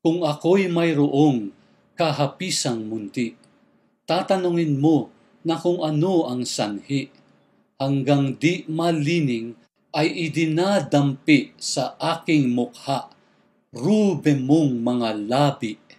Kung ako'y mayroong kahapisang munti, tatanungin mo na kung ano ang sanhi, hanggang di malining ay idinadampi sa aking mukha, rube mong mga labi